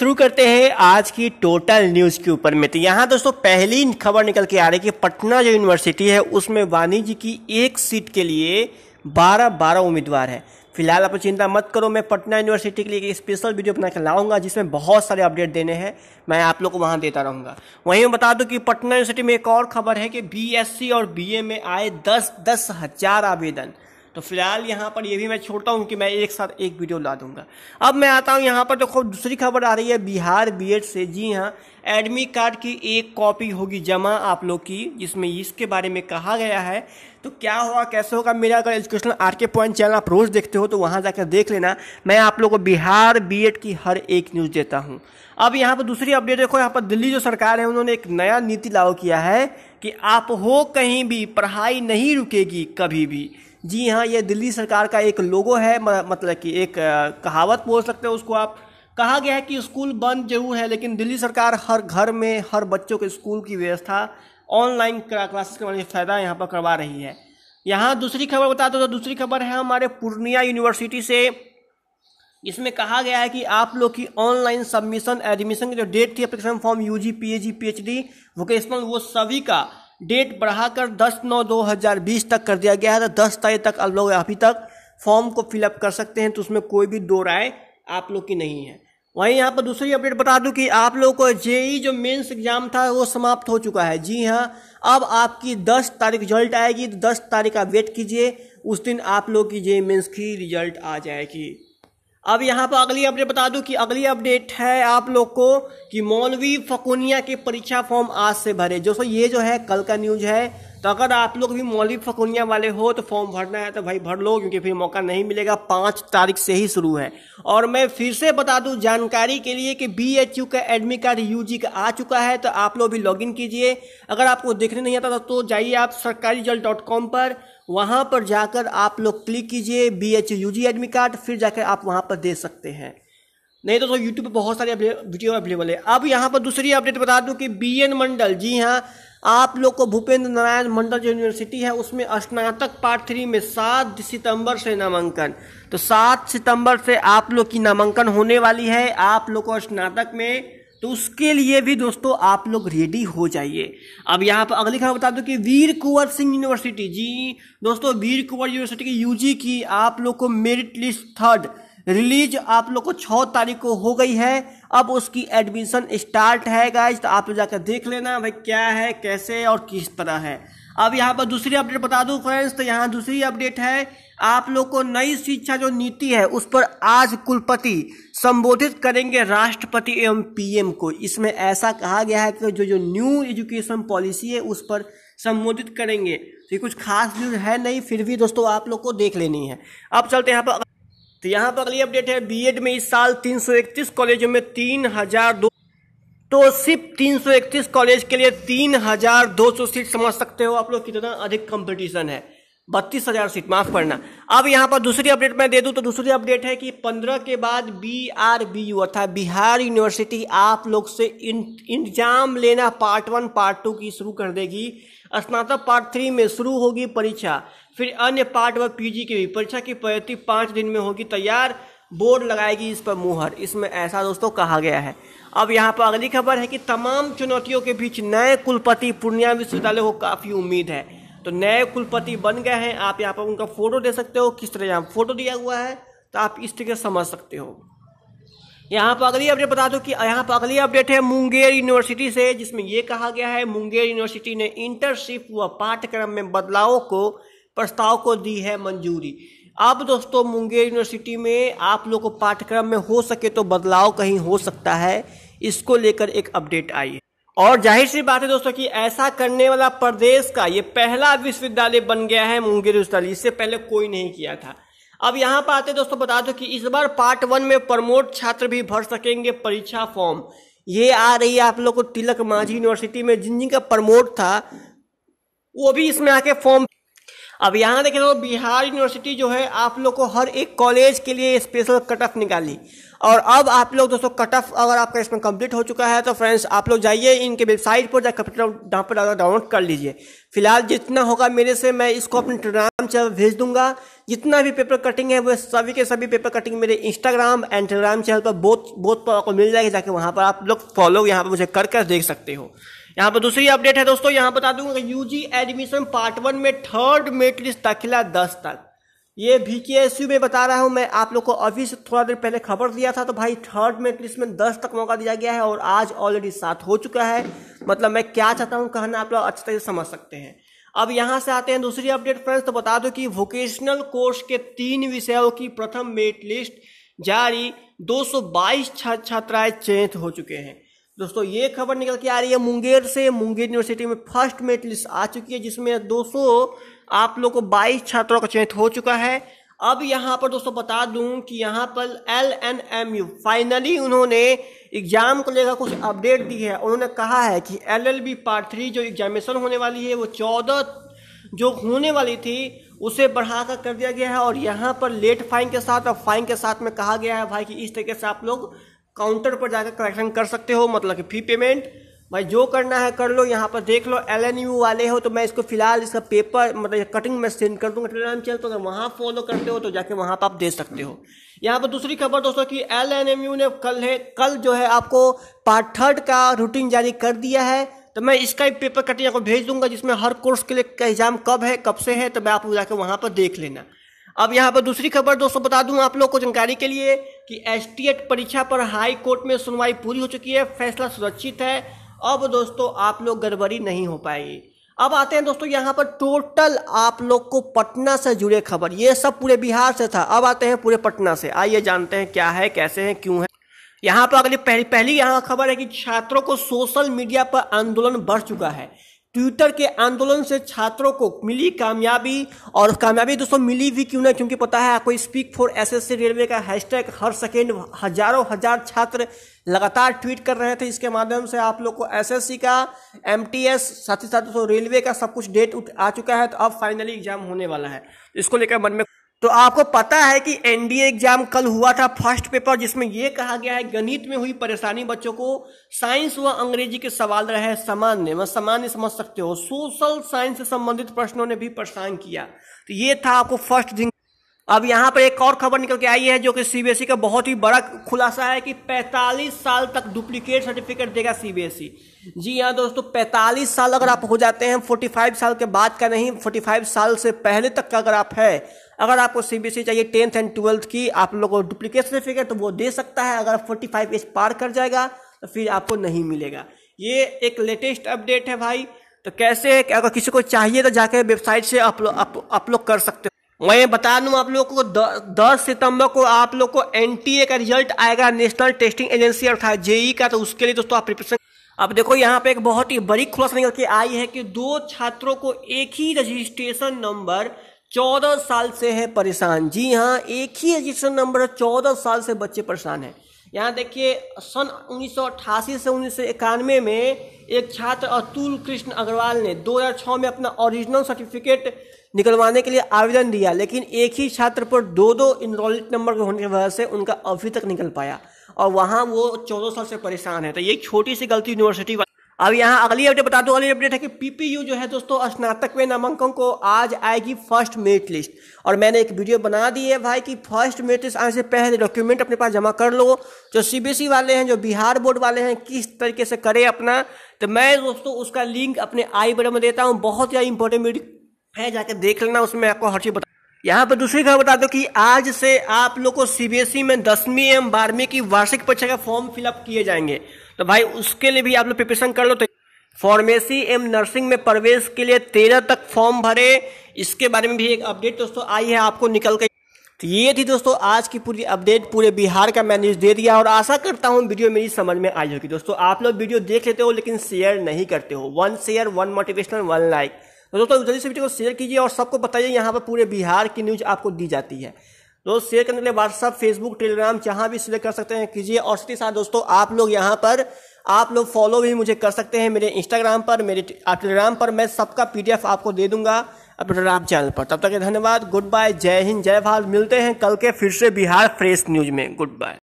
शुरू करते हैं आज की टोटल न्यूज के ऊपर में तो यहाँ दोस्तों पहली खबर निकल के आ रही है कि पटना जो यूनिवर्सिटी है उसमें वाणिज्य की एक सीट के लिए बारह बारह उम्मीदवार है फिलहाल आप चिंता मत करो मैं पटना यूनिवर्सिटी के लिए एक स्पेशल वीडियो बना कर लाऊंगा जिसमें बहुत सारे अपडेट देने हैं मैं आप लोग को वहाँ देता रहूंगा वहीं मैं बता दूँ कि पटना यूनिवर्सिटी में एक और खबर है कि बीएससी और बीए में आए दस दस हज़ार आवेदन तो फिलहाल यहाँ पर ये भी मैं छोड़ता हूँ कि मैं एक साथ एक वीडियो ला दूंगा अब मैं आता हूँ यहाँ पर देखो तो दूसरी खबर आ रही है बिहार बीएड से जी हाँ एडमिट कार्ड की एक कॉपी होगी जमा आप लोग की जिसमें इसके बारे में कहा गया है तो क्या होगा कैसे होगा मेरा अगर educational R K point channel आप रोज़ देखते हो तो वहाँ जाकर देख लेना मैं आप लोग को बिहार बी की हर एक न्यूज़ देता हूँ अब यहाँ पर दूसरी अपडेट देखो यहाँ पर दिल्ली जो सरकार है उन्होंने एक नया नीति लागू किया है कि आप हो कहीं भी पढ़ाई नहीं रुकेगी कभी भी जी हाँ ये दिल्ली सरकार का एक लोगो है मतलब कि एक कहावत बोल सकते हो उसको आप कहा गया है कि स्कूल बंद जरूर है लेकिन दिल्ली सरकार हर घर में हर बच्चों के स्कूल की व्यवस्था ऑनलाइन क्लासेस करवाने का फ़ायदा यहाँ पर करवा रही है यहाँ दूसरी खबर बता दो तो दूसरी खबर है हमारे पूर्णिया यूनिवर्सिटी से इसमें कहा गया है कि आप लोग की ऑनलाइन सबमिशन एडमिशन की जो डेट थी application form U G P H D vocational वो सभी का डेट बढ़ाकर 10 नौ 2020 तक कर दिया गया है तो 10 तारीख तक आप लोग अभी तक फॉर्म को फिलअप कर सकते हैं तो उसमें कोई भी दो राय आप लोग की नहीं है वहीं यहाँ पर दूसरी अपडेट बता दूं कि आप लोगों को जेई जो मेंस एग्जाम था वो समाप्त हो चुका है जी हाँ अब आपकी 10 तारीख रिजल्ट आएगी तो 10 तारीख आप वेट कीजिए उस दिन आप लोग की जेई मेंस की रिजल्ट आ जाएगी अब यहाँ पर अगली अपडेट बता दूं कि अगली अपडेट है आप लोग को कि मौलवी फकुनिया के परीक्षा फॉर्म आज से भरे जो सो ये जो है कल का न्यूज है तो अगर आप लोग भी मौली फकुनिया वाले हो तो फॉर्म भरना है तो भाई भर लो क्योंकि फिर मौका नहीं मिलेगा पाँच तारीख से ही शुरू है और मैं फिर से बता दूँ जानकारी के लिए कि बी एच यू का एडमिट कार्ड यू जी का आ चुका है तो आप लोग भी लॉगिन कीजिए अगर आपको देखने नहीं आता था तो जाइए आप सरकारी जल डॉट कॉम पर वहाँ पर जाकर आप लोग क्लिक कीजिए B H U G admit card फिर जाकर आप वहाँ पर दे सकते हैं नहीं तो दोस्तों यूट्यूब पर बहुत सारी वीडियो अवेलेबल है अब यहाँ पर दूसरी अपडेट बता दूँ कि बी एन मंडल जी हाँ आप लोग को भूपेंद्र नारायण मंडल जो यूनिवर्सिटी है उसमें स्नातक पार्ट थ्री में सात सितंबर से नामांकन तो सात सितंबर से आप लोग की नामांकन होने वाली है आप लोग को स्नातक में तो उसके लिए भी दोस्तों आप लोग रेडी हो जाइए अब यहाँ पर अगली खबर बता दो कि वीर कुंवर सिंह यूनिवर्सिटी जी दोस्तों वीर कुंवर यूनिवर्सिटी की यूजी की आप लोग को मेरिट लिस्ट थर्ड रिलीज आप लोग को छः तारीख को हो गई है अब उसकी एडमिशन स्टार्ट है गाइज तो आप लोग जाकर देख लेना भाई क्या है कैसे और किस तरह है अब यहाँ पर दूसरी अपडेट बता दूँ फ्रेंड्स तो यहाँ दूसरी अपडेट है आप लोग को नई शिक्षा जो नीति है उस पर आज कुलपति संबोधित करेंगे राष्ट्रपति एवं पीएम को इसमें ऐसा कहा गया है कि जो जो न्यू एजुकेशन पॉलिसी है उस पर संबोधित करेंगे तो ये कुछ खास न्यूज है नहीं फिर भी दोस्तों आप लोग को देख लेनी है अब चलते यहाँ पर तो यहाँ पर अगली अपडेट है बीएड में इस साल 331 कॉलेजों में तीन हजार दो तो सिर्फ 331 कॉलेज के लिए तीन हजार दो सौ सीट समझ सकते हो आप लोग कितना अधिक कंपटीशन है बत्तीस हजार सीट माफ करना अब यहाँ पर दूसरी अपडेट मैं दे दूँ तो दूसरी अपडेट है कि पंद्रह के बाद बी आर बी यू अर्थात बिहार यूनिवर्सिटी आप लोग से इंतजाम लेना पार्ट वन पार्ट टू की शुरू कर देगी स्नातक पार्ट थ्री में शुरू होगी परीक्षा फिर अन्य पार्ट व पीजी की भी परीक्षा की प्रगति पाँच दिन में होगी तैयार बोर्ड लगाएगी इस पर मुहर इसमें ऐसा दोस्तों कहा गया है अब यहाँ पर अगली खबर है कि तमाम चुनौतियों के बीच नए कुलपति पूर्णिया विश्वविद्यालय को काफ़ी उम्मीद है तो नए कुलपति बन गए हैं आप यहाँ पर उनका फोटो दे सकते हो किस तरह यहाँ फोटो दिया हुआ है तो आप इस तरीके से समझ सकते हो यहाँ पर अगली अपडेट बता दो कि यहाँ पर अगली अपडेट है मुंगेर यूनिवर्सिटी से जिसमें यह कहा गया है मुंगेर यूनिवर्सिटी ने इंटर्नशिप व पाठ्यक्रम में बदलाव को प्रस्ताव को दी है मंजूरी अब दोस्तों मुंगेर यूनिवर्सिटी में आप लोग को पाठ्यक्रम में हो सके तो बदलाव कहीं हो सकता है इसको लेकर एक अपडेट आई है और जाहिर सी बात है दोस्तों कि ऐसा करने वाला प्रदेश का ये पहला विश्वविद्यालय बन गया है मुंगेर विश्वविद्यालय इससे पहले कोई नहीं किया था अब यहाँ पर आते दोस्तों बता दो कि इस बार पार्ट वन में प्रमोट छात्र भी भर सकेंगे परीक्षा फॉर्म ये आ रही है आप लोग को तिलक मांझी यूनिवर्सिटी में जिन जिनका प्रमोट था वो भी इसमें आके फॉर्म अब यहाँ देखें तो बिहार यूनिवर्सिटी जो है आप लोग को हर एक कॉलेज के लिए स्पेशल कट ऑफ निकाली और अब आप लोग दोस्तों कट ऑफ अगर आपका इसमें कंप्लीट हो चुका है तो फ्रेंड्स आप लोग जाइए इनके वेबसाइट पर जाकर कंप्यूटर पर डाउनलोड कर लीजिए फिलहाल जितना होगा मेरे से मैं इसको अपने टेलीग्राम चैनल भेज दूंगा जितना भी पेपर कटिंग है वो सभी के सभी पेपर कटिंग मेरे इंस्टाग्राम एंड टेलीग्राम चैनल पर बोथ बोथ पर आपको मिल जाएगी जाके वहाँ पर आप लोग फॉलो यहाँ पर मुझे कर कर देख सकते हो यहाँ पर दूसरी अपडेट है दोस्तों यहाँ बता दूंगा यूजी एडमिशन पार्ट वन में थर्ड मेरिट लिस्ट दाखिला दस तक ये भी के एस यू में बता रहा हूँ मैं आप लोग को अभी से थोड़ा देर पहले खबर दिया था तो भाई थर्ड मेरिट लिस्ट में दस तक मौका दिया गया है और आज ऑलरेडी सात हो चुका है मतलब मैं क्या चाहता हूँ कहना आप लोग अच्छे तरीके से समझ सकते हैं अब यहाँ से आते हैं दूसरी अपडेट फ्रेंड्स तो बता दो कि वोकेशनल कोर्स के तीन विषयों की प्रथम मेट लिस्ट जारी 222 छात्राएं चयनित हो चुके हैं दोस्तों ये खबर निकल के आ रही है मुंगेर से मुंगेर यूनिवर्सिटी में फर्स्ट मेरिट लिस्ट आ चुकी है जिसमें दो आप लोग को 22 छात्रों का चयन हो चुका है अब यहाँ पर दोस्तों बता दूं कि यहाँ पर L N M U finally उन्होंने एग्जाम को लेकर कुछ अपडेट दी है उन्होंने कहा है कि L L B part three जो एग्जामिनेशन होने वाली है वो चौदह जो होने वाली थी उसे बढ़ाकर कर दिया गया है और यहाँ पर लेट फाइन के साथ और फाइन के साथ में कहा गया है भाई कि इस तरीके से आप लोग काउंटर पर जाकर कलेक्शन कर सकते हो मतलब कि फी पेमेंट भाई जो करना है कर लो यहाँ पर देख लो एल वाले हो तो मैं इसको फिलहाल इसका पेपर मतलब कटिंग में सेंड कर दूंगा टेलीग्राम चैनल तो अगर वहाँ फॉलो करते हो तो जाके वहाँ पर आप दे सकते हो यहाँ पर दूसरी खबर दोस्तों कि एल ने कल है कल जो है आपको पार्ट थर्ड का रूटीन जारी कर दिया है तो मैं इसका ही पेपर कटिंग आपको भेज दूंगा जिसमें हर कोर्स के लिए एग्जाम कब है कब से है तो मैं आपको जाकर वहाँ पर देख लेना अब यहाँ पर दूसरी खबर दोस्तों बता दूँ आप लोग को जानकारी के लिए कि एस परीक्षा पर हाई कोर्ट में सुनवाई पूरी हो चुकी है फैसला सुरक्षित है अब दोस्तों आप लोग गड़बड़ी नहीं हो पाएगी अब आते हैं दोस्तों यहाँ पर टोटल आप लोग को पटना से जुड़े खबर ये सब पूरे बिहार से था अब आते हैं पूरे पटना से आइए जानते हैं क्या है कैसे है क्यों है यहाँ पर अगली पहली पहली यहाँ खबर है कि छात्रों को सोशल मीडिया पर आंदोलन बढ़ चुका है ट्विटर के आंदोलन से छात्रों को मिली कामयाबी और कामयाबी दोस्तों मिली भी क्यों नहीं क्योंकि पता है आपको speak for S S railway का हैशटैग हर सेकेंड हजारों हजार छात्र लगातार ट्वीट कर रहे थे इसके माध्यम से आप लोग को एसएससी का एमटीएस साथ ही साथ दोस्तों रेलवे का सब कुछ डेट आ चुका है तो अब फाइनली एग्जाम होने वाला है इसको लेकर मन में तो आपको पता है कि एनडीए एग्जाम कल हुआ था फर्स्ट पेपर जिसमें यह कहा गया है गणित में हुई परेशानी बच्चों को साइंस व अंग्रेजी के सवाल रहे सामान्य मैं सामान्य समझ सकते हो सोशल साइंस से संबंधित प्रश्नों ने भी परेशान किया तो ये था आपको फर्स्ट थिंग अब यहाँ पर एक और खबर निकल के आई है जो कि सीबीएसई e का बहुत ही बड़ा खुलासा है कि 45 साल तक डुप्लीकेट सर्टिफिकेट देगा सीबीएसई e। जी हाँ दोस्तों 45 साल अगर आप हो जाते हैं 45 साल के बाद का नहीं 45 साल से पहले तक का अगर आप है अगर आपको सीबीएसई e चाहिए टेंथ एंड ट्वेल्थ की आप लोगों को डुप्लीकेट सर्टिफिकेट तो वो दे सकता है अगर फोर्टी फाइव एज पार कर जाएगा तो फिर आपको नहीं मिलेगा ये एक लेटेस्ट अपडेट है भाई तो कैसे अगर किसी को चाहिए तो जाकर वेबसाइट से अपलोड अपलोड कर सकते वहीं बता दूं आप लोगों को दस सितंबर को आप लोग को एन का रिजल्ट आएगा नेशनल टेस्टिंग एजेंसी अर्थात जेई e का तो उसके लिए दोस्तों आप प्रिपरेशन अब देखो यहाँ पे एक बहुत ही बड़ी खुलासा निकल के आई है कि दो छात्रों को एक ही रजिस्ट्रेशन नंबर चौदह साल से है परेशान जी हाँ एक ही रजिस्ट्रेशन नंबर चौदह साल से बच्चे परेशान हैं यहाँ देखिए सन उन्नीस से उन्नीस में एक छात्र अतुल कृष्ण अग्रवाल ने 2006 में अपना ओरिजिनल सर्टिफिकेट निकलवाने के लिए आवेदन दिया लेकिन एक ही छात्र पर दो दो इनरोलिक नंबर के होने की वजह से उनका अभी तक निकल पाया और वहाँ वो चौदह साल से परेशान है तो ये छोटी सी गलती यूनिवर्सिटी अब यहाँ अगली अपडेट बता दूँ अगली अपडेट है कि पीपीयू जो है दोस्तों स्नातक में नामांकन को आज आएगी फर्स्ट मेरिट लिस्ट और मैंने एक वीडियो बना दी है भाई कि फर्स्ट मेरिट लिस्ट आने से पहले डॉक्यूमेंट अपने पास जमा कर लो जो सीबीएसई e वाले हैं जो बिहार बोर्ड वाले हैं किस तरीके से करें अपना तो मैं दोस्तों उसका लिंक अपने आई बटन में देता हूँ बहुत ही इंपॉर्टेंट है जाके देख लेना उसमें आपको हर चीज बता यहाँ पर दूसरी खबर बता दो कि आज से आप लोग को सीबीएसई e में दसवीं एवं बारहवीं की वार्षिक परीक्षा का फॉर्म फिलअप किए जाएंगे तो भाई उसके लिए भी आप लोग प्रिपरेशन कर लो तो फॉर्मेसी एवं नर्सिंग में प्रवेश के लिए तेरह तक फॉर्म भरे इसके बारे में भी एक अपडेट दोस्तों आई है आपको निकल कर तो ये थी दोस्तों आज की पूरी अपडेट पूरे बिहार का मैं दे दिया और आशा करता हूँ वीडियो मेरी समझ में आई होगी दोस्तों आप लोग वीडियो देख लेते हो लेकिन शेयर नहीं करते हो one share one motivational one like तो दोस्तों जल्दी से वीडियो को शेयर कीजिए और सबको बताइए यहाँ पर पूरे बिहार की न्यूज़ आपको दी जाती है दोस्त तो शेयर करने के लिए व्हाट्सअप फेसबुक टेलीग्राम जहाँ भी सिलेक्ट कर सकते हैं कीजिए और साथ ही साथ दोस्तों आप लोग यहाँ पर आप लोग फॉलो भी मुझे कर सकते हैं मेरे इंस्टाग्राम पर मेरे टेलीग्राम पर मैं सबका पीडीएफ आपको दे दूंगा अपने टेलीग्राम चैनल पर तब तक धन्यवाद गुड बाय जय हिंद जय भारत मिलते हैं कल के फिर से बिहार फ्रेश न्यूज में गुड बाय